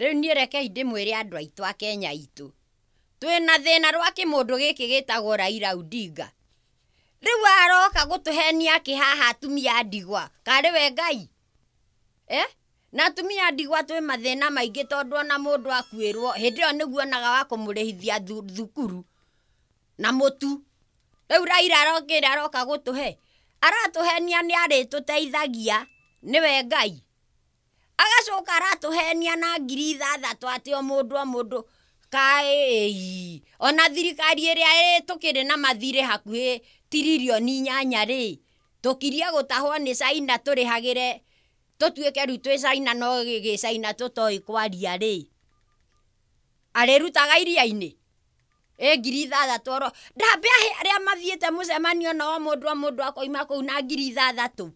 Rĩu niĩ rekei ndĩmwĩre andũ aitũ a Kenya aitũ, twĩna thĩna rwa kĩmũndũ gĩkĩ gĩtagwo Raila Odinga. Rĩu aroka gũtũhenia akĩ haha atumia a ndigwa, karĩ we Ngai? Eh? Na atumia a ndigwa twĩ mathĩna maingĩ tondũ ona mũndũ akuĩrwo, hĩndĩ ĩyo nĩguo onaga wa kũmũrĩhithia thukuru na mũtu. Rĩu Raila kĩrĩa aroka gũtũhe, aratũhenia nĩ arĩtũteithagia, we Ngai agacoka aratũhenia na ngiri ithathatũ atĩ o mũndũ o mũndũ kaĩi ona thirikari ĩrĩa ĩtũkĩrĩ na mathirĩ hakuhĩ tiririoni inyanya rĩ tũkirie gũtahwo nĩ caina tũrĩhagĩre tũtuĩke rĩu twĩ caina no gĩcaina tũtoĩ kwaria rĩ arĩrutaga iria-inĩ ĩ ngiri ithathatũ oro ndambe arĩa mathiĩte mũcemanio na o mũndũ o mũndũ akoima kũu na ngiri ithathatũ